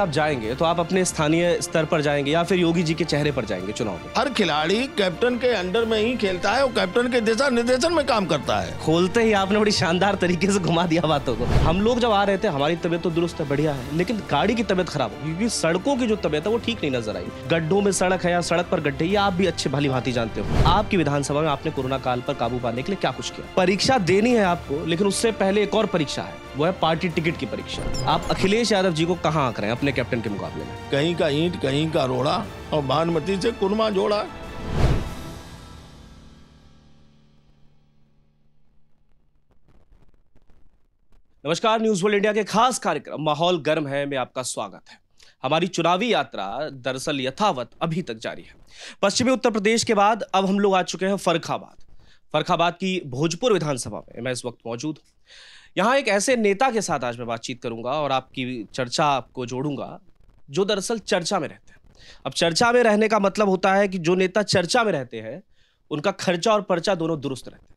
आप जाएंगे तो आप अपने स्थानीय स्तर पर जाएंगे या फिर योगी जी के चेहरे पर जाएंगे चुनाव में हर खिलाड़ी कैप्टन के अंडर में ही खेलता है और कैप्टन के दिशा निर्देशन में काम करता है खोलते ही आपने बड़ी शानदार तरीके से घुमा दिया बातों को हम लोग जब आ रहे थे हमारी तबियत तो दुरुस्त है बढ़िया है लेकिन गाड़ी की तबियत खराब हो क्योंकि सड़कों की जो तबियत है वो ठीक नहीं नजर आई गड्ढों में सड़क है या सड़क पर गड्ढे ये आप भी अच्छे भली भांति जानते हो आपकी विधानसभा में आपने कोरोना काल पर काबू पाने के लिए क्या कुछ किया परीक्षा देनी है आपको लेकिन उससे पहले एक और परीक्षा है वो है पार्टी टिकट की परीक्षा आप अखिलेश यादव जी को कहाँ आंक रहे हैं अपने कैप्टन के मुकाबले में कहीं का ईंट कहीं का रोड़ा और भानुमती से कुरमा जोड़ा नमस्कार न्यूज वर्ल्ड इंडिया के खास कार्यक्रम माहौल गर्म है में आपका स्वागत है हमारी चुनावी यात्रा दरअसल यथावत अभी तक जारी है पश्चिमी उत्तर प्रदेश के बाद अब हम लोग आ चुके हैं फरखाबाद फरखाबाद की भोजपुर विधानसभा में मैं इस वक्त मौजूद हूँ यहाँ एक ऐसे नेता के साथ आज मैं बातचीत करूंगा और आपकी चर्चा आपको जोड़ूंगा जो दरअसल चर्चा में रहते हैं अब चर्चा में रहने का मतलब होता है कि जो नेता चर्चा में रहते हैं उनका खर्चा और पर्चा दोनों दुरुस्त रहते हैं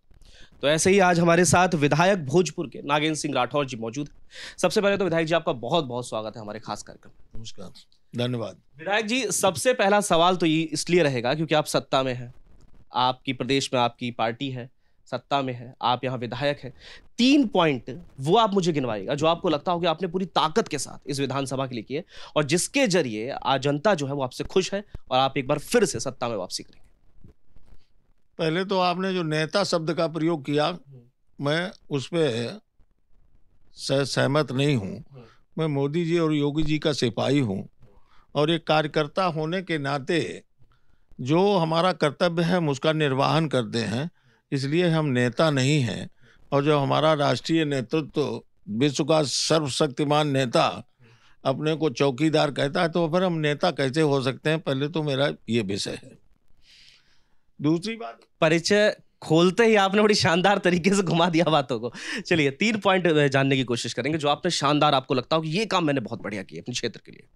तो ऐसे ही आज हमारे साथ विधायक भोजपुर के नागेंद्र सिंह राठौर जी मौजूद हैं सबसे पहले तो विधायक जी आपका बहुत बहुत स्वागत है हमारे खास कार्यक्रम नमस्कार धन्यवाद विधायक जी सबसे पहला सवाल तो ये इसलिए रहेगा क्योंकि आप सत्ता में हैं आपकी प्रदेश में आपकी पार्टी है सत्ता में है आप यहाँ विधायक हैं तीन पॉइंट वो आप मुझे गिनवाइएगा जो आपको लगता होगा आपने पूरी ताकत के साथ इस विधानसभा के लिए किए और जिसके जरिए आज जनता जो है वो आपसे खुश है और आप एक बार फिर से सत्ता में वापसी करेंगे पहले तो आपने जो नेता शब्द का प्रयोग किया मैं उस पर सह, सहमत नहीं हूँ मैं मोदी जी और योगी जी का सिपाही हूँ और एक कार्यकर्ता होने के नाते जो हमारा कर्तव्य है हम उसका निर्वाहन करते हैं इसलिए हम नेता नहीं हैं और जो हमारा राष्ट्रीय नेतृत्व विश्व का सर्वशक्तिमान नेता अपने को चौकीदार कहता है तो फिर हम नेता कैसे हो सकते हैं पहले तो मेरा ये विषय है दूसरी बात परिचय खोलते ही आपने बड़ी शानदार तरीके से घुमा दिया बातों को चलिए तीन पॉइंट जानने की कोशिश करेंगे जो आपने शानदार आपको लगता हो कि ये काम मैंने बहुत बढ़िया किया अपने क्षेत्र के लिए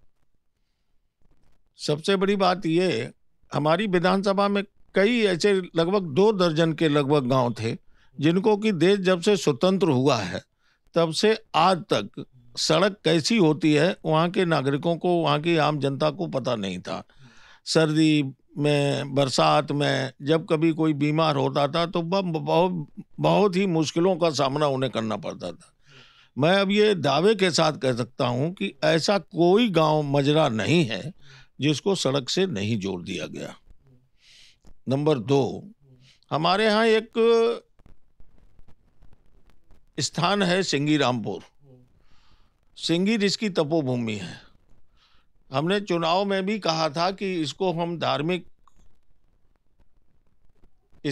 सबसे बड़ी बात ये हमारी विधानसभा में कई ऐसे लगभग दो दर्जन के लगभग गांव थे जिनको कि देश जब से स्वतंत्र हुआ है तब से आज तक सड़क कैसी होती है वहाँ के नागरिकों को वहाँ की आम जनता को पता नहीं था सर्दी में बरसात में जब कभी कोई बीमार होता था तो बहुत बहुत ही मुश्किलों का सामना उन्हें करना पड़ता था मैं अब ये दावे के साथ कह सकता हूँ कि ऐसा कोई गांव मजरा नहीं है जिसको सड़क से नहीं जोड़ दिया गया नंबर दो हमारे यहाँ एक स्थान है सिंगी रामपुर सिंगीर इसकी तपोभूमि है हमने चुनाव में भी कहा था कि इसको हम धार्मिक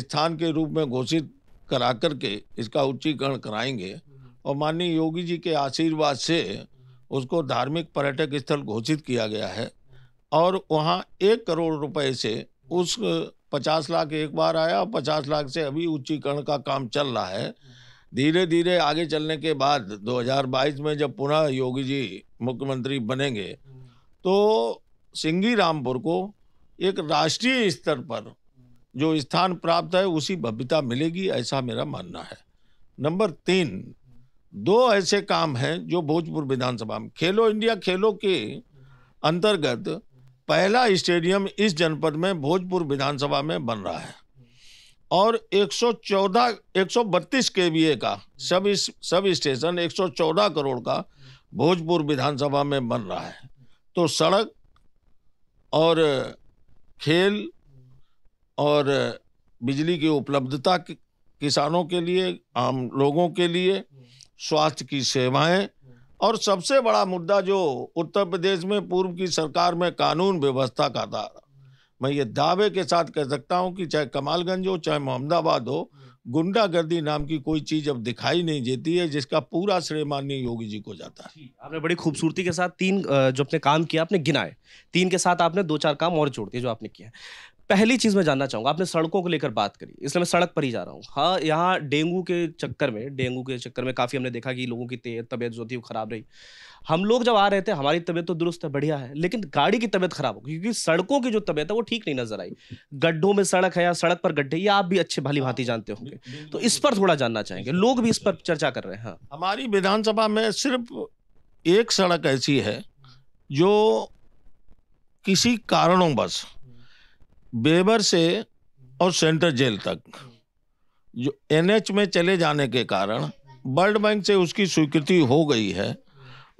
स्थान के रूप में घोषित करा करके इसका उच्चीकरण कराएंगे और माननीय योगी जी के आशीर्वाद से उसको धार्मिक पर्यटक स्थल घोषित किया गया है और वहाँ एक करोड़ रुपए से उस पचास लाख एक बार आया और पचास लाख से अभी उच्चीकरण का काम चल रहा है धीरे धीरे आगे चलने के बाद 2022 में जब पुनः योगी जी मुख्यमंत्री बनेंगे तो सिंगी रामपुर को एक राष्ट्रीय स्तर पर जो स्थान प्राप्त है उसी भव्यता मिलेगी ऐसा मेरा मानना है नंबर तीन दो ऐसे काम हैं जो भोजपुर विधानसभा में खेलो इंडिया खेलों के अंतर्गत पहला स्टेडियम इस जनपद में भोजपुर विधानसभा में बन रहा है और 114 132 केवीए का सब इस सब स्टेशन 114 करोड़ का भोजपुर विधानसभा में बन रहा है तो सड़क और खेल और बिजली की उपलब्धता किसानों के लिए आम लोगों के लिए स्वास्थ्य की सेवाएं और सबसे बड़ा मुद्दा जो उत्तर प्रदेश में पूर्व की सरकार में कानून व्यवस्था का था मैं ये दावे के साथ कह सकता हूँ कि चाहे कमालगंज हो चाहे मोहम्मदाबाद हो गुंडागर्दी नाम की कोई चीज अब दिखाई नहीं देती है जिसका पूरा श्रेय माननीय योगी जी को जाता है आपने बड़ी खूबसूरती के साथ तीन जो अपने काम किया आपने गिनाए तीन के साथ आपने दो चार काम और जोड़ दिए जो आपने किया पहली चीज़ मैं जानना चाहूंगा आपने सड़कों को लेकर बात करी इसलिए मैं सड़क पर ही जा रहा हूँ हाँ यहाँ डेंगू के चक्कर में डेंगू के चक्कर में काफ़ी हमने देखा कि लोगों की तबियत जो थी वो ख़राब रही हम लोग जब आ रहे थे हमारी तबियत तो दुरुस्त है बढ़िया है लेकिन गाड़ी की तबियत ख़राब हो क्योंकि सड़कों की जो तबियत है वो ठीक नहीं नजर आई गड्ढों में सड़क है या सड़क पर गड्ढे ये आप भी अच्छे भली भांति हाँ, जानते होंगे तो इस पर थोड़ा जानना चाहेंगे लोग भी इस पर चर्चा कर रहे हैं हाँ। हमारी विधानसभा में सिर्फ एक सड़क ऐसी है जो किसी कारणों बस बेबर से और सेंट्रल जेल तक जो एनएच में चले जाने के कारण वर्ल्ड बैंक से उसकी स्वीकृति हो गई है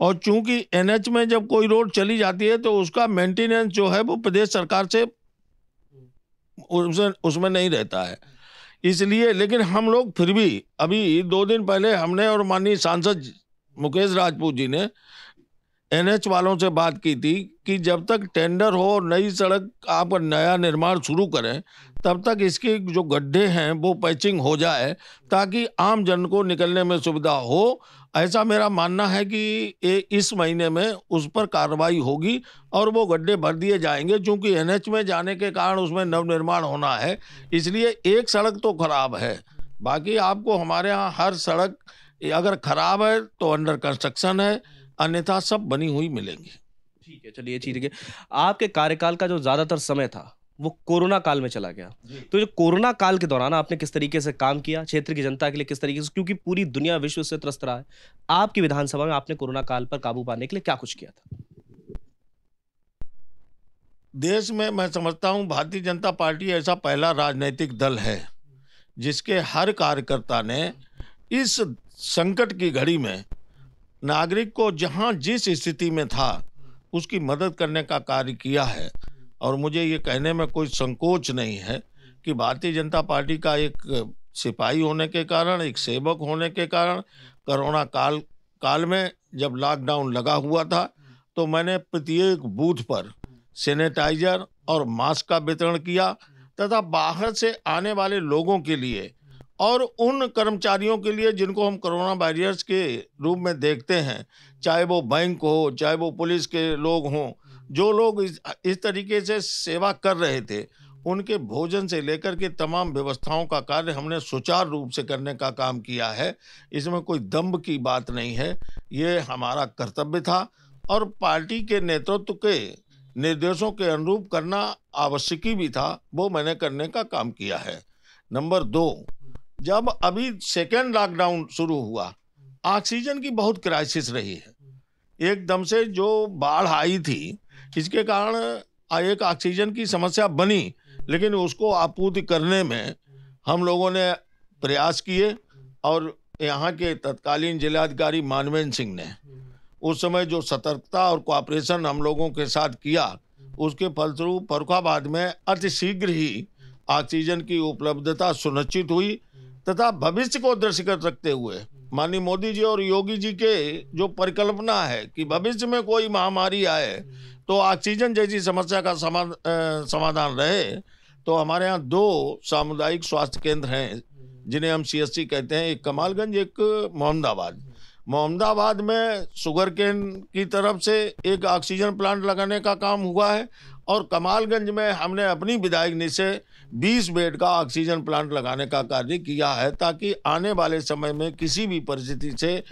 और चूंकि एनएच में जब कोई रोड चली जाती है तो उसका मेंटेनेंस जो है वो प्रदेश सरकार से उसमें उसमें नहीं रहता है इसलिए लेकिन हम लोग फिर भी अभी दो दिन पहले हमने और माननीय सांसद मुकेश राजपूत जी ने एनएच वालों से बात की थी कि जब तक टेंडर हो और नई सड़क आप नया निर्माण शुरू करें तब तक इसके जो गड्ढे हैं वो पैचिंग हो जाए ताकि आम जन को निकलने में सुविधा हो ऐसा मेरा मानना है कि ए, इस महीने में उस पर कार्रवाई होगी और वो गड्ढे भर दिए जाएंगे क्योंकि एनएच में जाने के कारण उसमें नवनिर्माण होना है इसलिए एक सड़क तो खराब है बाकी आपको हमारे यहाँ हर सड़क अगर खराब है तो अंडर कंस्ट्रक्शन है अन्यथा सब बनी हुई मिलेंगी ठीक है चलिए ठीक है आपके कार्यकाल का जो ज़्यादातर समय था वो कोरोना काल में चला गया तो जो कोरोना काल के दौरान आपने किस तरीके से काम किया क्षेत्र की जनता के लिए किस तरीके से क्योंकि पूरी दुनिया विश्व से त्रस्त रहा है आपकी विधानसभा में आपने कोरोना काल पर काबू पाने के लिए क्या कुछ किया था देश में मैं समझता हूं भारतीय जनता पार्टी ऐसा पहला राजनीतिक दल है जिसके हर कार्यकर्ता ने इस संकट की घड़ी में नागरिक को जहाँ जिस स्थिति में था उसकी मदद करने का कार्य किया है और मुझे ये कहने में कोई संकोच नहीं है कि भारतीय जनता पार्टी का एक सिपाही होने के कारण एक सेवक होने के कारण कोरोना काल काल में जब लॉकडाउन लगा हुआ था तो मैंने प्रत्येक बूथ पर सैनिटाइजर और मास्क का वितरण किया तथा बाहर से आने वाले लोगों के लिए और उन कर्मचारियों के लिए जिनको हम कोरोना बैरियर्स के रूप में देखते हैं चाहे वो बैंक हो चाहे वो पुलिस के लोग हों जो लोग इस इस तरीके से सेवा कर रहे थे उनके भोजन से लेकर के तमाम व्यवस्थाओं का कार्य हमने सुचारू रूप से करने का काम किया है इसमें कोई दम्ब की बात नहीं है ये हमारा कर्तव्य था और पार्टी के नेतृत्व के निर्देशों के अनुरूप करना आवश्यक भी था वो मैंने करने का काम किया है नंबर दो जब अभी सेकेंड लॉकडाउन शुरू हुआ ऑक्सीजन की बहुत क्राइसिस रही है एकदम से जो बाढ़ आई थी इसके कारण एक ऑक्सीजन की समस्या बनी लेकिन उसको आपूर्ति करने में हम लोगों ने प्रयास किए और यहाँ के तत्कालीन जिलाधिकारी मानवेंद्र सिंह ने उस समय जो सतर्कता और कोऑपरेशन हम लोगों के साथ किया उसके फलस्वरूप फरुखाबाद में अतिशीघ्र ही ऑक्सीजन की उपलब्धता सुनिश्चित हुई तथा भविष्य को दृश्य कर सकते हुए माननीय मोदी जी और योगी जी के जो परिकल्पना है कि भविष्य में कोई महामारी आए तो ऑक्सीजन जैसी समस्या का समाधान रहे तो हमारे यहाँ दो सामुदायिक स्वास्थ्य केंद्र हैं जिन्हें हम सीएससी कहते हैं एक कमालगंज एक मोहम्मदाबाद मोहम्मदाबाद में शुगर केन की तरफ से एक ऑक्सीजन प्लांट लगाने का काम हुआ है और कमालगंज में हमने अपनी विधायक निशे 20 बेड का ऑक्सीजन प्लांट लगाने का कार्य किया है ताकि आने वाले समय में किसी भी परिस्थिति से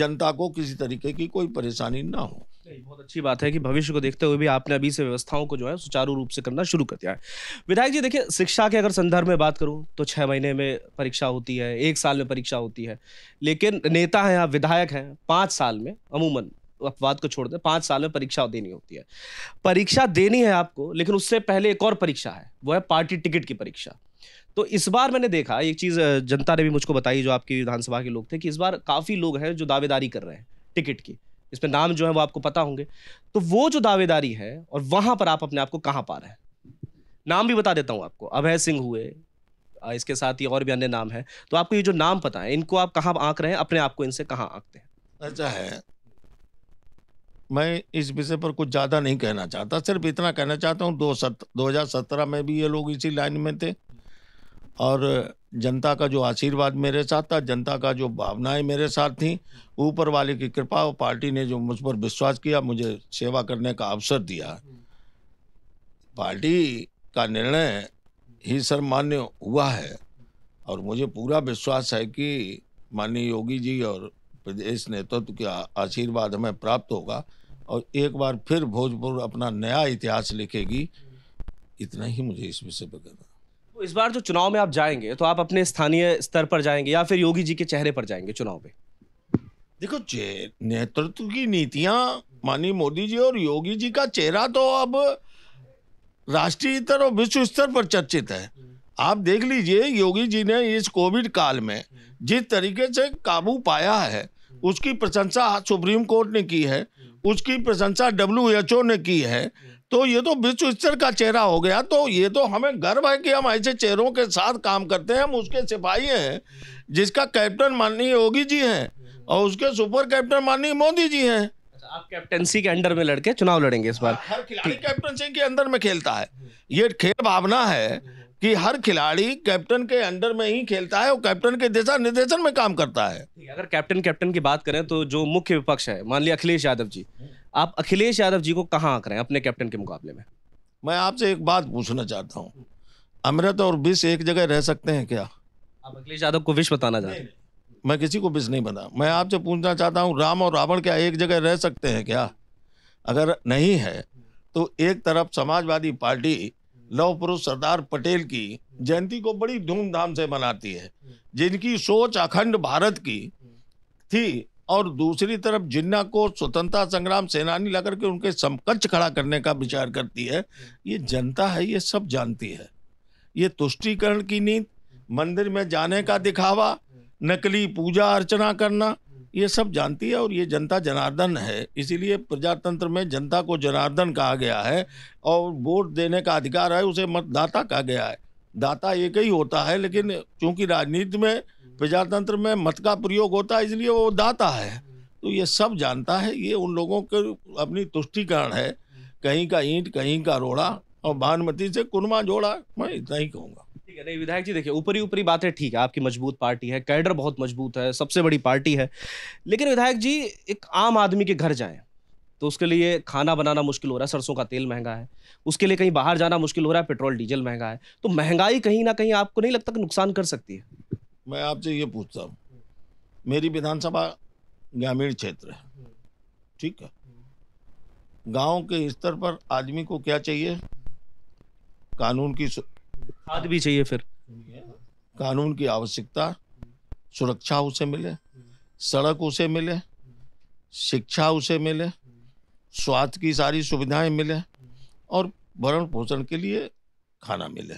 जनता को किसी तरीके की कोई परेशानी ना हो बहुत अच्छी बात है कि भविष्य को देखते हुए भी आपने अभी से व्यवस्थाओं को जो है सुचारू रूप से करना शुरू कर दिया है विधायक जी देखिए शिक्षा के अगर संदर्भ में बात करूं तो छः महीने में परीक्षा होती है एक साल में परीक्षा होती है लेकिन नेता हैं आप विधायक हैं पाँच साल में अमूमन अपवाद को छोड़ दें पांच साल में परीक्षा देनी होती है परीक्षा देनी है आपको लेकिन उससे पहले एक और परीक्षा है वो है पार्टी टिकट की परीक्षा तो इस बार मैंने देखा एक चीज़ जनता ने भी मुझको बताई जो आपकी विधानसभा के लोग थे कि इस बार काफ़ी लोग हैं जो दावेदारी कर रहे हैं टिकट की इसमें नाम जो है वो आपको पता होंगे तो वो जो दावेदारी है और वहां पर आप अपने आप को कहाँ पा रहे हैं नाम भी बता देता हूँ आपको अभय सिंह हुए इसके साथ ही और भी अन्य नाम है तो आपको ये जो नाम पता है इनको आप कहाँ आंक रहे हैं अपने आप को इनसे कहाँ आंकते हैं ऐसा अच्छा है मैं इस विषय पर कुछ ज़्यादा नहीं कहना चाहता सिर्फ इतना कहना चाहता हूँ दो सत दो हज़ार सत्रह में भी ये लोग इसी लाइन में थे और जनता का जो आशीर्वाद मेरे साथ था जनता का जो भावनाएं मेरे साथ थी ऊपर वाले की कृपा और पार्टी ने जो मुझ पर विश्वास किया मुझे सेवा करने का अवसर दिया पार्टी का निर्णय ही सर्वमान्य हुआ है और मुझे पूरा विश्वास है कि माननीय योगी जी और प्रदेश नेतृत्व तो का आशीर्वाद हमें प्राप्त होगा और एक बार फिर भोजपुर अपना नया इतिहास लिखेगी इतना ही मुझे इस विषय पर करना तो इस बार जो चुनाव में आप जाएंगे तो आप अपने स्थानीय स्तर पर जाएंगे या फिर योगी जी के चेहरे पर जाएंगे चुनाव में देखो नेतृत्व की नीतियां मानी मोदी जी और योगी जी का चेहरा तो अब राष्ट्रीय स्तर और विश्व स्तर पर चर्चित है आप देख लीजिए योगी जी ने इस कोविड काल में जिस तरीके से काबू पाया है उसकी प्रशंसा सुप्रीम कोर्ट ने की है उसकी प्रशंसा डब्ल्यू ने की है तो ये तो विश्व स्तर का चेहरा हो गया तो ये तो हमें गर्व है कि हम ऐसे चेहरों के साथ काम करते हैं हम उसके सिपाही हैं जिसका कैप्टन माननीय योगी जी हैं और उसके सुपर कैप्टन माननीय मोदी जी हैं अच्छा, आप कैप्टनसी के अंडर में लड़के चुनाव लड़ेंगे इस बार हर खिलाड़ी कैप्टनसी के अंदर में खेलता है ये खेल भावना है कि हर खिलाड़ी कैप्टन के अंडर में ही खेलता है और कैप्टन के दिशा निर्देशन में काम करता है अगर कैप्टन कैप्टन की बात करें तो जो मुख्य विपक्ष है मान लिया अखिलेश यादव जी आप अखिलेश यादव जी को कहाँ आंक रहे हैं अपने कैप्टन के मुकाबले में मैं आपसे एक बात पूछना चाहता हूँ अमृत और विष एक जगह रह सकते हैं क्या आप अखिलेश यादव को विष बताना चाहते हैं मैं किसी को विष नहीं बना मैं आपसे पूछना चाहता हूँ राम और रावण क्या एक जगह रह सकते हैं क्या अगर नहीं है तो एक तरफ समाजवादी पार्टी लव पुरुष सरदार पटेल की जयंती को बड़ी धूमधाम से मनाती है जिनकी सोच अखंड भारत की थी और दूसरी तरफ जिन्ना को स्वतंत्रता संग्राम सेनानी लगा के उनके समकक्ष खड़ा करने का विचार करती है ये जनता है ये सब जानती है ये तुष्टिकरण की नींद मंदिर में जाने का दिखावा नकली पूजा अर्चना करना ये सब जानती है और ये जनता जनार्दन है इसीलिए प्रजातंत्र में जनता को जनार्दन कहा गया है और वोट देने का अधिकार है उसे मतदाता कहा गया है दाता एक ही होता है लेकिन चूंकि राजनीति में प्रजातंत्र में मत का प्रयोग होता है इसलिए वो दाता है तो ये सब जानता है ये उन लोगों के अपनी तुष्टिकरण है कहीं का ईंट कहीं का रोड़ा और भानुमती से कुनमा जोड़ा मैं इतना ही कहूँगा ठीक है नहीं विधायक जी देखिए ऊपरी ऊपरी बातें ठीक है आपकी मजबूत पार्टी है कैडर बहुत मजबूत है सबसे बड़ी पार्टी है लेकिन विधायक जी एक आम आदमी के घर जाएं तो उसके लिए खाना बनाना मुश्किल हो रहा है सरसों का तेल महंगा है उसके लिए कहीं बाहर जाना मुश्किल हो रहा है पेट्रोल डीजल महंगा है तो महंगाई कहीं ना कहीं आपको नहीं लगता कि नुकसान कर सकती है मैं आपसे ये पूछता हूँ मेरी विधानसभा ग्रामीण क्षेत्र है ठीक है गाँव के स्तर पर आदमी को क्या चाहिए कानून की खाद भी चाहिए फिर कानून की आवश्यकता सुरक्षा उसे मिले सड़क उसे मिले शिक्षा उसे मिले स्वास्थ्य की सारी सुविधाएं मिले और भरण पोषण के लिए खाना मिले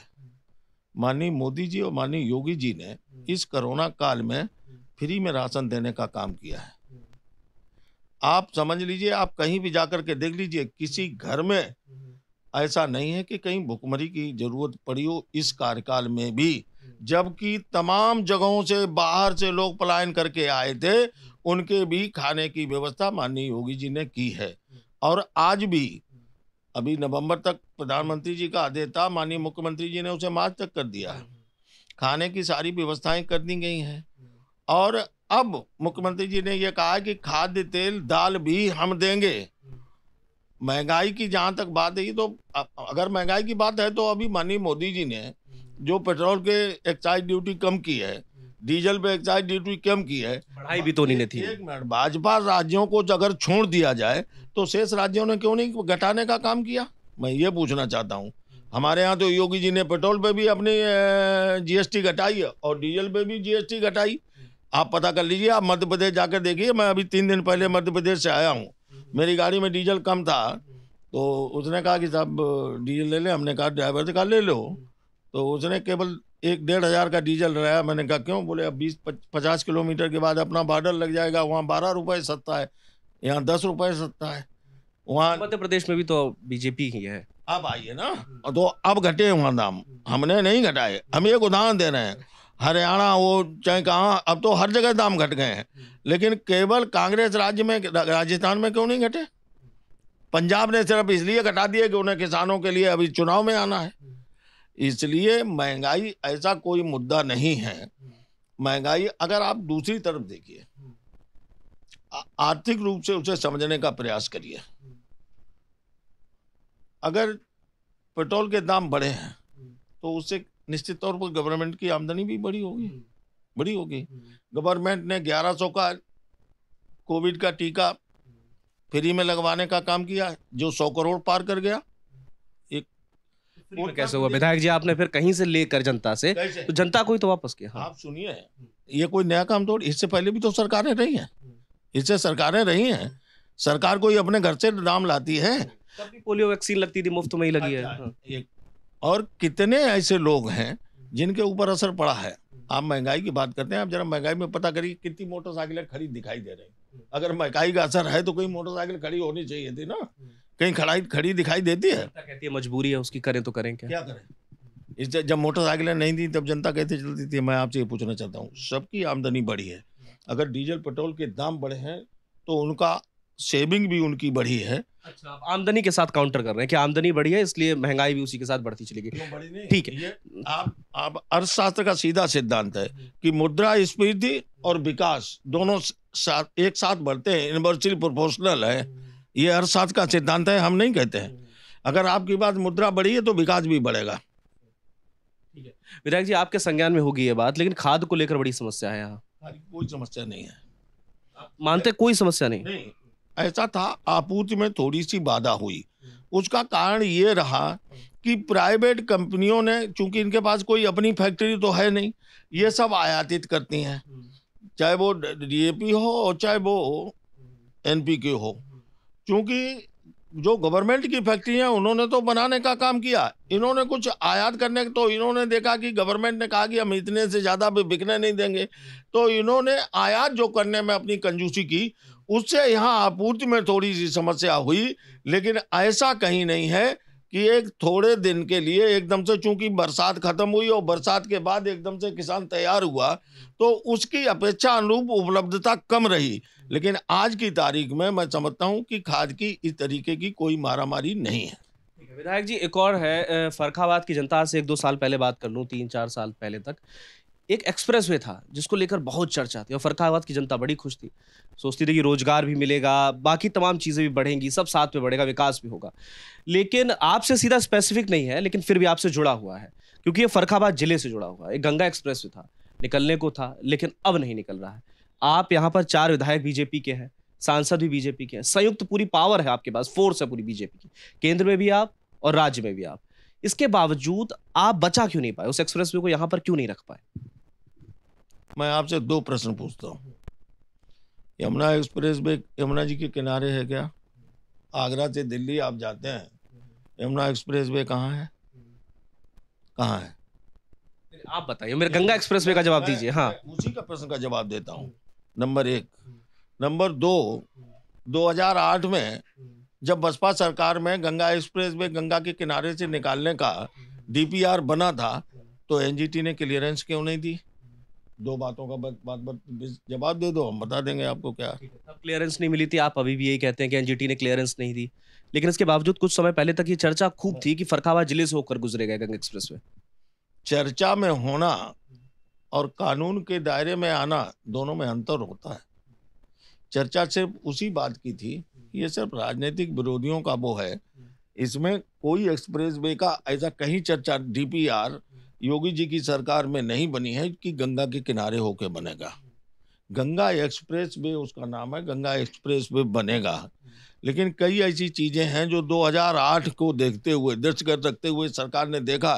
माननीय मोदी जी और माननीय योगी जी ने इस कोरोना काल में फ्री में राशन देने का काम किया है आप समझ लीजिए आप कहीं भी जाकर के देख लीजिए किसी घर में ऐसा नहीं है कि कहीं भुखमरी की जरूरत पड़ी हो इस कार्यकाल में भी हम्म। जबकि तमाम जगहों से बाहर से लोग पलायन करके आए थे हम्म। उनके भी खाने की व्यवस्था माननीय योगी जी ने की है हम्म। और आज भी अभी नवंबर तक प्रधानमंत्री जी का आदेश था माननीय मुख्यमंत्री जी ने उसे मार्च तक कर दिया है खाने की सारी व्यवस्थाएं कर दी गई हैं और अब मुख्यमंत्री जी ने यह कहा कि खाद्य तेल दाल भी हम देंगे महंगाई की जहाँ तक बात है तो अगर महंगाई की बात है तो अभी माननीय मोदी जी ने हम्म। जो पेट्रोल के एक्साइज ड्यूटी कम की है हम्म। डीजल पे एक्साइज ड्यूटी कम की है बढ़ाई भी तो नहीं थी एक मिनट भाजपा राज्यों को अगर छोड़ दिया जाए तो शेष राज्यों ने क्यों नहीं घटाने का काम किया मैं ये पूछना चाहता हूँ हम्म। हमारे यहाँ तो योगी जी ने पेट्रोल पे भी अपनी जीएसटी घटाई और डीजल पे भी जीएसटी घटाई आप पता कर लीजिए आप मध्य प्रदेश जाकर देखिए मैं अभी तीन दिन पहले मध्य प्रदेश से आया हूँ मेरी गाड़ी में डीजल कम था तो उसने कहा कि साहब डीजल ले लें हमने कहा ड्राइवर से कहा ले लो तो उसने केवल एक डेढ़ हज़ार का डीजल रहा मैंने कहा क्यों बोले अब बीस पचास किलोमीटर के बाद अपना बॉर्डर लग जाएगा वहाँ बारह रुपये सत्ता है यहाँ दस रुपये सत्ता है वहाँ मध्य प्रदेश में भी तो बीजेपी ही है अब आइए ना तो अब घटे वहाँ दाम हमने नहीं घटाए हम एक उदाहरण दे रहे हैं हरियाणा वो चाहे कहाँ अब तो हर जगह दाम घट गए हैं लेकिन केवल कांग्रेस राज्य में राजस्थान में क्यों नहीं घटे पंजाब ने सिर्फ इसलिए घटा दिए कि उन्हें किसानों के लिए अभी चुनाव में आना है इसलिए महंगाई ऐसा कोई मुद्दा नहीं है महंगाई अगर आप दूसरी तरफ देखिए आर्थिक रूप से उसे समझने का प्रयास करिए अगर पेट्रोल के दाम बढ़े हैं तो उससे निश्चित तौर पर गवर्नमेंट की आमदनी भी बड़ी होगी हम्म। बड़ी होगी गवर्नमेंट हम्म। ने 1100 का कोविड का टीका फ्री में लगवाने का काम किया जो सौ करोड़ पार कर गया कैसे हुआ विधायक जी आपने फिर कहीं से लेकर जनता से तो जनता को ही तो वापस किया हाँ। आप सुनिए हम्म। ये कोई नया काम तोड़ इससे पहले भी तो सरकारें रही हैं इससे सरकारें रही हैं सरकार कोई अपने घर से नाम लाती है पोलियो वैक्सीन लगती थी मुफ्त में ही लगी है एक अच्छा, हाँ। और कितने ऐसे लोग हैं जिनके ऊपर असर पड़ा है आप महंगाई की बात करते हैं आप जरा महंगाई में पता करिए कितनी मोटरसाइकिलें खड़ी दिखाई दे रही अगर महंगाई का असर है तो कोई मोटरसाइकिल खड़ी होनी चाहिए थी ना कहीं खड़ाई खड़ी दिखाई देती है कहती है मजबूरी है उसकी करें तो करें क्या क्या करें इस जब मोटरसाइकिलें नहीं थी तब जनता कहते चलती थी मैं आपसे ये पूछना चाहता हूँ सबकी आमदनी बढ़ी है अगर डीजल पेट्रोल के दाम बढ़े हैं तो उनका सेविंग भी उनकी बढ़ी है अच्छा आप आमदनी के साथ काउंटर कर रहे हैं कि आमदनी बढ़ी है इसलिए महंगाई भी उसी के साथ बढ़ती चली गई ठीक है आप आप अर्थशास्त्र का सीधा सिद्धांत है कि मुद्रा स्फीति और विकास दोनों साथ एक साथ बढ़ते हैं यूनिवर्सल प्रोपोर्शनल है हम्म। ये अर्थशास्त्र का सिद्धांत है हम नहीं कहते हैं हम्म। अगर आपकी बात मुद्रा बढ़ी है तो विकास भी बढ़ेगा विधायक जी आपके संज्ञान में होगी ये बात लेकिन खाद को लेकर बड़ी समस्या है यहाँ कोई समस्या नहीं है मानते कोई समस्या नहीं ऐसा था आपूर्ति में थोड़ी सी बाधा हुई उसका कारण ये रहा कि प्राइवेट कंपनियों ने चूंकि इनके पास कोई अपनी फैक्ट्री तो है नहीं ये सब आयातित करती हैं चाहे वो डीएपी हो और चाहे वो एनपीके हो क्योंकि जो गवर्नमेंट की फैक्ट्री हैं उन्होंने तो बनाने का काम किया इन्होंने कुछ आयात करने तो इन्होंने देखा कि गवर्नमेंट ने कहा कि हम इतने से ज़्यादा भी बिकने नहीं देंगे तो इन्होंने आयात जो करने में अपनी कंजूसी की उससे यहाँ आपूर्ति में थोड़ी सी समस्या हुई लेकिन ऐसा कहीं नहीं है कि एक थोड़े दिन के लिए एकदम से चूंकि बरसात ख़त्म हुई और बरसात के बाद एकदम से किसान तैयार हुआ तो उसकी अपेक्षा अनुरूप उपलब्धता कम रही लेकिन आज की तारीख में मैं समझता हूँ कि खाद की इस तरीके की कोई मारामारी नहीं है विधायक जी एक और है फरखाबाद की जनता से एक दो साल पहले बात कर लूँ तीन चार साल पहले तक एक वे था जिसको लेकर बहुत चर्चा थी और फरकाबाद की जनता बड़ी खुश थी सोचती थी कि रोजगार भी मिलेगा बाकी तमाम चीज़ें भी बढ़ेंगी सब साथ में बढ़ेगा विकास भी होगा लेकिन आपसे सीधा स्पेसिफिक नहीं है लेकिन फिर भी आपसे जुड़ा हुआ है क्योंकि ये फरकाबाद जिले से जुड़ा हुआ है एक गंगा एक्सप्रेस था निकलने को था लेकिन अब नहीं निकल रहा है आप यहाँ पर चार विधायक बीजेपी के हैं सांसद भी बीजेपी के हैं संयुक्त पूरी पावर है आपके पास फोर्स है पूरी बीजेपी की केंद्र में भी आप और राज्य में भी आप इसके बावजूद आप बचा क्यों नहीं पाए उस एक्सप्रेस को यहाँ पर क्यों नहीं रख पाए मैं आपसे दो प्रश्न पूछता हूँ यमुना एक्सप्रेस वे यमुना जी के किनारे है क्या आगरा से दिल्ली आप जाते हैं यमुना एक्सप्रेस वे कहाँ है कहाँ है आप बताइए मेरे गंगा एक्सप्रेस वे का जवाब दीजिए हाँ उसी का प्रश्न का जवाब देता हूँ नंबर एक नंबर दो 2008 में जब बसपा सरकार में गंगा एक्सप्रेस वे गंगा के किनारे से निकालने का डीपीआर बना था तो एनजीटी ने क्लियरेंस क्यों नहीं दी दो बातों का बात बात जवाब दे दो हम बता देंगे आपको क्या क्लियरेंस नहीं मिली थी आप अभी भी यही कहते हैं कि एनजीटी ने क्लियरेंस नहीं दी लेकिन इसके बावजूद कुछ समय पहले तक ये चर्चा खूब थी कि फरकावा जिले से होकर गुजरेगा गंग एक्सप्रेस वे चर्चा में होना और कानून के दायरे में आना दोनों में अंतर होता है चर्चा सिर्फ उसी बात की थी ये सिर्फ राजनीतिक विरोधियों का वो है इसमें कोई एक्सप्रेस वे का ऐसा कहीं चर्चा डीपीआर योगी जी की सरकार में नहीं बनी है कि गंगा के किनारे होके बनेगा गंगा एक्सप्रेस वे उसका नाम है गंगा एक्सप्रेस वे बनेगा लेकिन कई ऐसी चीज़ें हैं जो 2008 को देखते हुए दृष्टिगत रखते हुए सरकार ने देखा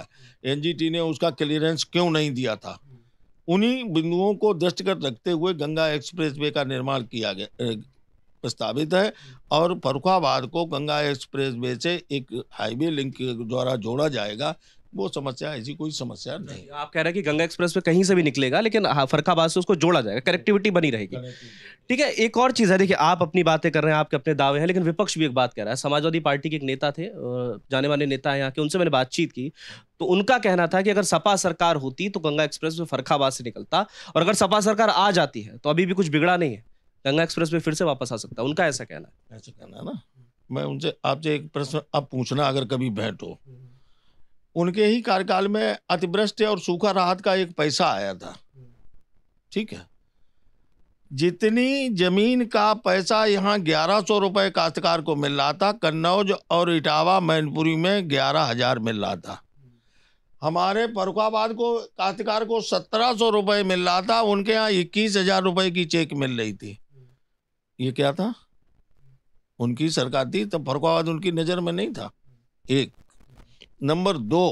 एन ने उसका क्लियरेंस क्यों नहीं दिया था उन्हीं बिंदुओं को दृष्टिगत रखते हुए गंगा एक्सप्रेस वे का निर्माण किया गया प्रस्तावित है और फरुखाबाद को गंगा एक्सप्रेस वे से एक हाईवे लिंक के द्वारा जोड़ा जाएगा वो समस्या ऐसी कोई समस्या नहीं नहीं आप कह रहे हैं कि गंगा एक्सप्रेस पे कहीं से भी निकलेगा लेकिन हाँ, फरकाबाद से उसको जोड़ा जाएगा कनेक्टिविटी बनी रहेगी ठीक है एक और चीज़ है देखिए आप अपनी बातें कर रहे हैं आपके अपने दावे हैं लेकिन विपक्ष भी एक बात कह रहा है समाजवादी पार्टी के एक नेता थे जाने माने नेता हैं यहाँ के उनसे मैंने बातचीत की तो उनका कहना था कि अगर सपा सरकार होती तो गंगा एक्सप्रेस में फरखाबाद से निकलता और अगर सपा सरकार आ जाती है तो अभी भी कुछ बिगड़ा नहीं है गंगा एक्सप्रेस में फिर से वापस आ सकता है उनका ऐसा कहना है ऐसा कहना है ना मैं उनसे आपसे एक प्रश्न आप पूछना अगर कभी भेंट हो उनके ही कार्यकाल में अतिवृष्टि और सूखा राहत का एक पैसा आया था ठीक है जितनी जमीन का पैसा यहाँ ग्यारह सौ रुपये काश्तकार को मिल रहा था कन्नौज और इटावा मैनपुरी में ग्यारह हजार मिल रहा था हमारे फरुखाबाद को काश्तकार को सत्रह सौ रुपये मिल रहा था उनके यहाँ इक्कीस हजार रुपये की चेक मिल रही थी ये क्या था उनकी सरकार थी तब फरुखाबाद उनकी नज़र में नहीं था एक नंबर दो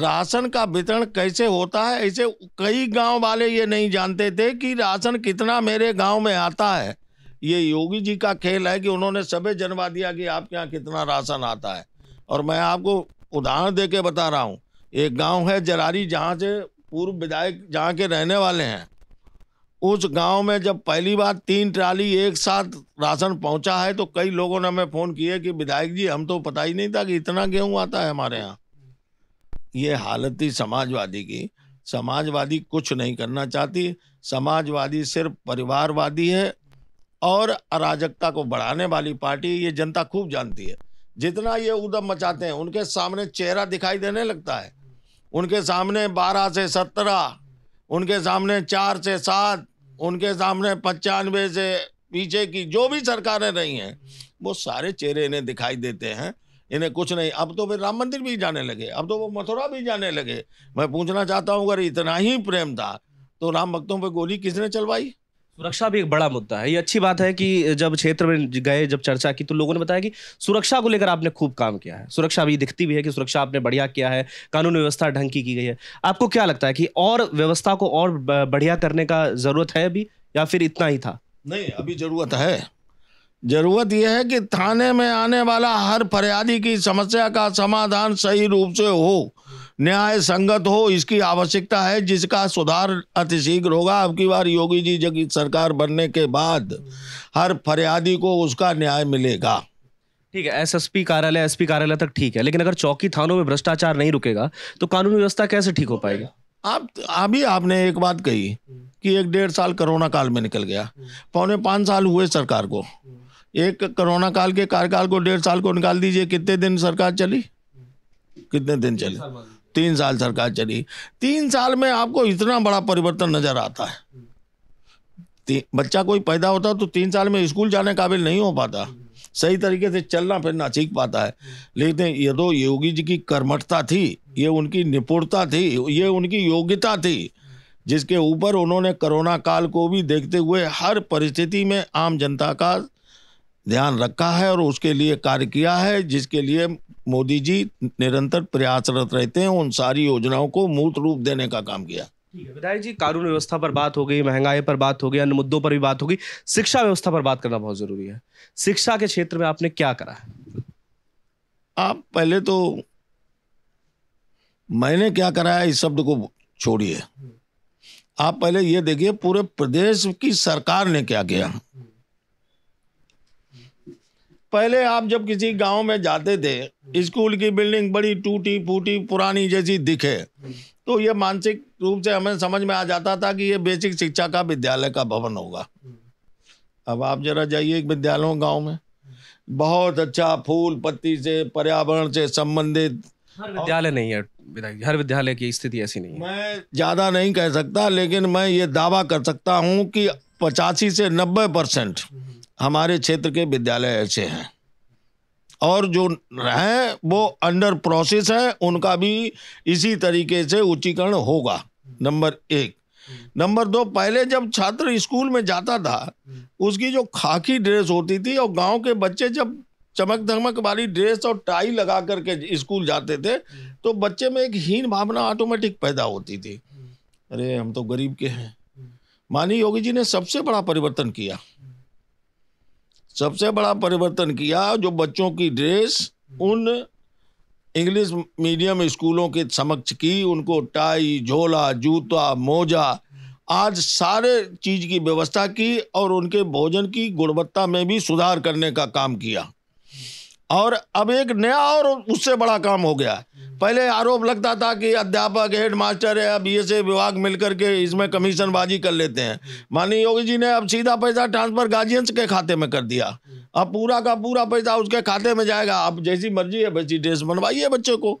राशन का वितरण कैसे होता है इसे कई गांव वाले ये नहीं जानते थे कि राशन कितना मेरे गांव में आता है ये योगी जी का खेल है कि उन्होंने सभी जनवा दिया कि आपके यहाँ कितना राशन आता है और मैं आपको उदाहरण दे के बता रहा हूँ एक गांव है जरारी जहाँ से पूर्व विधायक जहाँ के रहने वाले हैं उस गांव में जब पहली बार तीन ट्राली एक साथ राशन पहुंचा है तो कई लोगों ने हमें फ़ोन किया कि विधायक जी हम तो पता ही नहीं था कि इतना गेहूँ आता है हमारे यहाँ ये हालत थी समाजवादी की समाजवादी कुछ नहीं करना चाहती समाजवादी सिर्फ परिवारवादी है और अराजकता को बढ़ाने वाली पार्टी ये जनता खूब जानती है जितना ये उदम मचाते हैं उनके सामने चेहरा दिखाई देने लगता है उनके सामने बारह से सत्रह उनके सामने चार से सात उनके सामने पचानवे से पीछे की जो भी सरकारें रही हैं वो सारे चेहरे इन्हें दिखाई देते हैं इन्हें कुछ नहीं अब तो फिर राम मंदिर भी जाने लगे अब तो वो मथुरा भी जाने लगे मैं पूछना चाहता हूँ अगर इतना ही प्रेम था तो राम भक्तों पर गोली किसने चलवाई सुरक्षा भी एक बड़ा मुद्दा है ये अच्छी बात है कि जब क्षेत्र में गए जब चर्चा की तो लोगों ने बताया कि सुरक्षा को लेकर आपने खूब काम किया है सुरक्षा भी दिखती भी है कि सुरक्षा आपने बढ़िया किया है कानून व्यवस्था ढंग की की गई है आपको क्या लगता है कि और व्यवस्था को और बढ़िया करने का ज़रूरत है अभी या फिर इतना ही था नहीं अभी ज़रूरत है जरूरत यह है कि थाने में आने वाला हर फरियादी की समस्या का समाधान सही रूप से हो न्याय संगत हो इसकी आवश्यकता है जिसका सुधार अतिशीघ्र होगा अब की बार योगी जी जगह सरकार बनने के बाद हर फरियादी को उसका न्याय मिलेगा ठीक है एसएसपी कार्यालय एसपी कार्यालय तक ठीक है लेकिन अगर चौकी थानों में भ्रष्टाचार नहीं रुकेगा तो कानून व्यवस्था कैसे ठीक हो पाएगी आप अभी आपने एक बात कही कि एक डेढ़ साल कोरोना काल में निकल गया पौने पाँच साल हुए सरकार को एक कोरोना काल के कार्यकाल को डेढ़ साल को निकाल दीजिए कितने दिन सरकार चली कितने दिन चली तीन साल सरकार चली तीन साल में आपको इतना बड़ा परिवर्तन नज़र आता है बच्चा कोई पैदा होता तो तीन साल में स्कूल जाने काबिल नहीं हो पाता सही तरीके से चलना फिरना सीख पाता है लेकिन ये तो योगी जी की कर्मठता थी ये उनकी निपुणता थी ये उनकी योग्यता थी जिसके ऊपर उन्होंने कोरोना काल को भी देखते हुए हर परिस्थिति में आम जनता का ध्यान रखा है और उसके लिए कार्य किया है जिसके लिए मोदी जी निरंतर प्रयासरत रहते हैं उन सारी योजनाओं को मूर्त रूप देने का काम किया विधायक जी कानून व्यवस्था पर बात हो गई महंगाई पर बात हो गई अन्य मुद्दों पर भी बात होगी शिक्षा व्यवस्था पर बात करना बहुत जरूरी है शिक्षा के क्षेत्र में आपने क्या करा है आप पहले तो मैंने क्या करा है इस शब्द को छोड़िए आप पहले ये देखिए पूरे प्रदेश की सरकार ने क्या किया पहले आप जब किसी गांव में जाते थे स्कूल की बिल्डिंग बड़ी टूटी फूटी पुरानी जैसी दिखे तो ये मानसिक रूप से हमें समझ में आ जाता था कि ये बेसिक शिक्षा का विद्यालय का भवन होगा अब आप जरा जाइए विद्यालयों गांव में बहुत अच्छा फूल पत्ती से पर्यावरण से संबंधित हर विद्यालय नहीं है हर विद्यालय की स्थिति ऐसी नहीं है मैं ज़्यादा नहीं कह सकता लेकिन मैं ये दावा कर सकता हूँ कि पचासी से नब्बे परसेंट हमारे क्षेत्र के विद्यालय ऐसे हैं और जो हैं वो अंडर प्रोसेस हैं उनका भी इसी तरीके से उच्चीकरण होगा नंबर एक नंबर दो पहले जब छात्र स्कूल में जाता था उसकी जो खाकी ड्रेस होती थी और गांव के बच्चे जब चमक धमक वाली ड्रेस और टाई लगा करके स्कूल जाते थे तो बच्चे में एक हीन भावना ऑटोमेटिक पैदा होती थी अरे हम तो गरीब के हैं मानी योगी जी ने सबसे बड़ा परिवर्तन किया सबसे बड़ा परिवर्तन किया जो बच्चों की ड्रेस हम्म। उन इंग्लिश मीडियम स्कूलों के समक्ष की उनको टाई झोला जूता मोजा हम्म। आज सारे चीज़ की व्यवस्था की और उनके भोजन की गुणवत्ता में भी सुधार करने का काम किया और अब एक नया और उससे बड़ा काम हो गया पहले आरोप लगता था कि अध्यापक हेड मास्टर या बी एस विभाग मिलकर के इसमें कमीशनबाजी कर लेते हैं माननीय योगी जी ने अब सीधा पैसा ट्रांसफ़र गार्जियंस के खाते में कर दिया अब पूरा का पूरा पैसा उसके खाते में जाएगा अब जैसी मर्जी है वैसी ड्रेस बनवाइए बच्चे को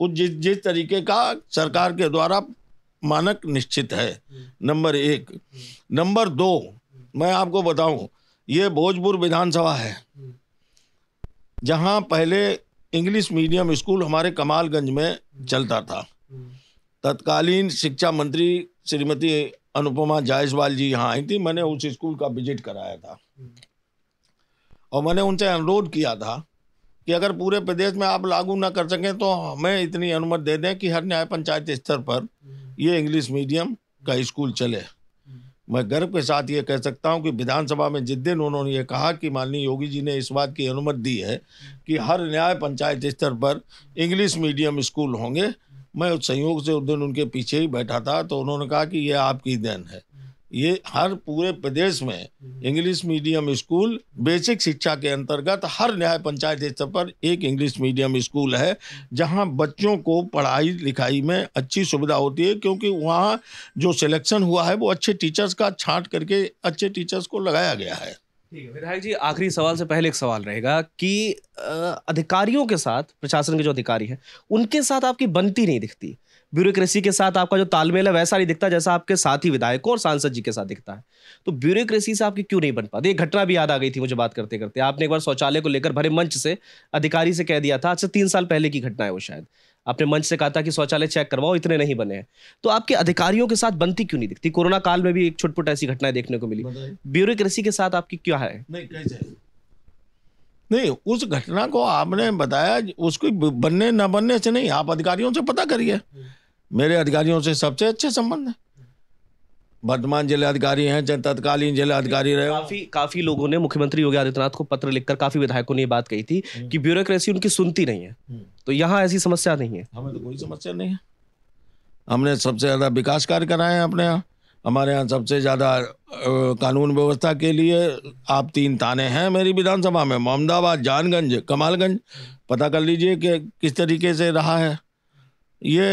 उस जिस जिस तरीके का सरकार के द्वारा मानक निश्चित है नंबर एक नंबर दो मैं आपको बताऊं ये भोजपुर विधानसभा है जहाँ पहले इंग्लिश मीडियम स्कूल हमारे कमालगंज में चलता था तत्कालीन शिक्षा मंत्री श्रीमती अनुपमा जायसवाल जी यहाँ आई थी मैंने उस स्कूल का विजिट कराया था और मैंने उनसे अनुरोध किया था कि अगर पूरे प्रदेश में आप लागू ना कर सकें तो हमें इतनी अनुमति दे दें कि हर न्याय पंचायत स्तर पर ये इंग्लिश मीडियम का स्कूल चले मैं गर्व के साथ ये कह सकता हूँ कि विधानसभा में जिस दिन उन्होंने ये कहा कि माननीय योगी जी ने इस बात की अनुमति दी है कि हर न्याय पंचायत स्तर पर इंग्लिश मीडियम स्कूल होंगे मैं उस संयोग से उस दिन उनके पीछे ही बैठा था तो उन्होंने कहा कि यह आपकी देन है ये हर पूरे प्रदेश में इंग्लिश मीडियम स्कूल बेसिक शिक्षा के अंतर्गत हर न्याय पंचायत स्तर पर एक इंग्लिश मीडियम स्कूल है जहां बच्चों को पढ़ाई लिखाई में अच्छी सुविधा होती है क्योंकि वहां जो सिलेक्शन हुआ है वो अच्छे टीचर्स का छांट करके अच्छे टीचर्स को लगाया गया है विधायक जी आखिरी सवाल से पहले एक सवाल रहेगा कि अधिकारियों के साथ प्रशासन के जो अधिकारी हैं उनके साथ आपकी बनती नहीं दिखती ब्यूरोक्रेसी के साथ आपका जो तालमेल है वैसा नहीं दिखता जैसा आपके साथ ही विधायकों और सांसद जी के साथ दिखता है तो ब्यूरोक्रेसी से आपकी क्यों नहीं बन पाती एक घटना भी याद आ गई थी मुझे बात करते करते आपने एक बार शौचालय को लेकर भरे मंच से अधिकारी से कह दिया था अच्छा तीन साल पहले की घटना है वो शायद आपने मंच से कहा था कि शौचालय चेक करवाओ इतने नहीं बने हैं तो आपके अधिकारियों के साथ बनती क्यों नहीं दिखती कोरोना काल में भी एक छुटपुट ऐसी घटनाएं देखने को मिली ब्यूरोक्रेसी के साथ आपकी क्या है नहीं नहीं उस घटना को आपने बताया उसको बनने न बनने से नहीं आप अधिकारियों से पता करिए मेरे अधिकारियों से सबसे अच्छे संबंध है वर्तमान जिलाधिकारी हैं चाहे तत्कालीन जिलाधिकारी रहे काफी काफी लोगों ने मुख्यमंत्री योगी आदित्यनाथ को पत्र लिखकर काफी विधायकों ने ये बात कही थी हम्म। कि ब्यूरोक्रेसी उनकी सुनती नहीं है हम्म। तो यहाँ ऐसी समस्या नहीं है हमें तो कोई समस्या नहीं है हमने सबसे ज़्यादा विकास कार्य कराए हैं अपने यहाँ हमारे यहाँ सबसे ज़्यादा कानून व्यवस्था के लिए आप तीन ताने हैं मेरी विधानसभा में मोहम्मदाबाद जानगंज कमालगंज पता कर लीजिए कि किस तरीके से रहा है ये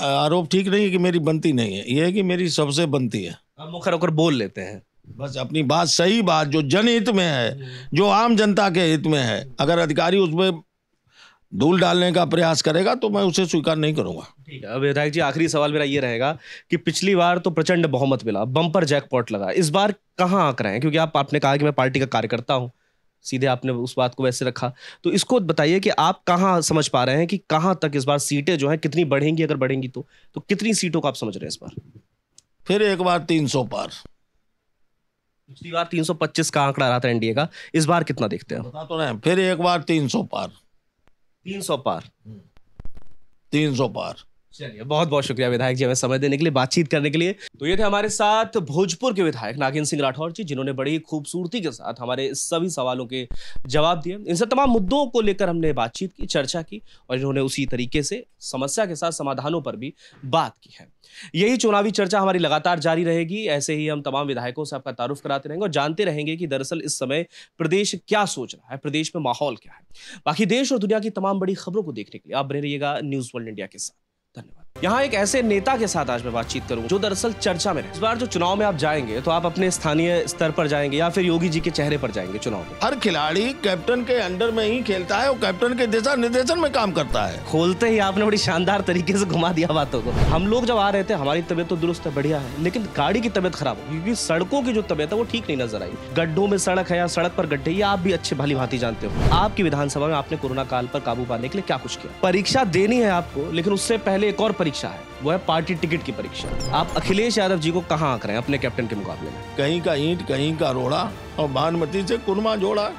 आरोप ठीक नहीं है कि मेरी बनती नहीं है ये है कि मेरी सबसे बनती है हम मुखर होकर बोल लेते हैं बस अपनी बात सही बात जो जनहित में है हम्म। जो आम जनता के हित में है अगर अधिकारी उसमें धूल डालने का प्रयास करेगा तो मैं उसे स्वीकार नहीं करूंगा ठीक है अब विधायक जी आखिरी सवाल मेरा ये रहेगा कि पिछली बार तो प्रचंड बहुमत मिला बम्पर जैकपॉट लगा इस बार कहाँ आंक रहे हैं क्योंकि आप आपने कहा कि मैं पार्टी का कार्यकर्ता हूँ सीधे आपने उस बात को वैसे रखा तो इसको बताइए कि आप कहाँ समझ पा रहे हैं कि कहाँ तक इस बार सीटें जो हैं कितनी बढ़ेंगी अगर बढ़ेंगी तो तो कितनी सीटों को आप समझ रहे हैं इस बार फिर एक बार तीन सौ पार पिछली बार तीन सौ पच्चीस का आंकड़ा रहा था एनडीए का इस बार कितना देखते हैं बता तो फिर एक बार तीन सौ पार तीन सौ पार तीन सौ पार चलिए बहुत बहुत शुक्रिया विधायक जी हमें समय देने के लिए बातचीत करने के लिए तो ये थे हमारे साथ भोजपुर के विधायक नागिन सिंह राठौर जी जिन्होंने बड़ी खूबसूरती के साथ हमारे सभी सवालों के जवाब दिए इनसे तमाम मुद्दों को लेकर हमने बातचीत की चर्चा की और इन्होंने उसी तरीके से समस्या के साथ समाधानों पर भी बात की है यही चुनावी चर्चा हमारी लगातार जारी रहेगी ऐसे ही हम तमाम विधायकों से आपका तारुफ कराते रहेंगे और जानते रहेंगे कि दरअसल इस समय प्रदेश क्या सोच रहा है प्रदेश में माहौल क्या है बाकी देश और दुनिया की तमाम बड़ी खबरों को देखने के लिए आप बने रहिएगा न्यूज वर्ल्ड इंडिया के साथ धन्यवाद यहाँ एक ऐसे नेता के साथ आज मैं बातचीत करूँ जो दरअसल चर्चा में इस बार जो चुनाव में आप जाएंगे तो आप अपने स्थानीय स्तर पर जाएंगे या फिर योगी जी के चेहरे पर जाएंगे चुनाव में हर खिलाड़ी कैप्टन के अंडर में ही खेलता है और कैप्टन के दिशा निर्देशन में काम करता है खोलते ही आपने बड़ी शानदार तरीके से घुमा दिया बातों को हम लोग जब आ रहे थे हमारी तबियत तो दुरुस्त है बढ़िया है लेकिन गाड़ी की तबियत खराब हो क्योंकि सड़कों की जो तबियत है वो ठीक नहीं नजर आई गड्ढों में सड़क है या सड़क पर गड्ढे ये आप भी अच्छे भली भांति जानते हो आपकी विधानसभा में आपने कोरोना काल पर काबू पाने के लिए क्या कुछ किया परीक्षा देनी है आपको लेकिन उससे पहले एक और परीक्षा है वो है पार्टी टिकट की परीक्षा आप अखिलेश यादव जी को कहाँ आंक रहे हैं अपने कैप्टन के मुकाबले में कहीं का ईंट कहीं का रोड़ा और भानुमति से कुरमा जोड़ा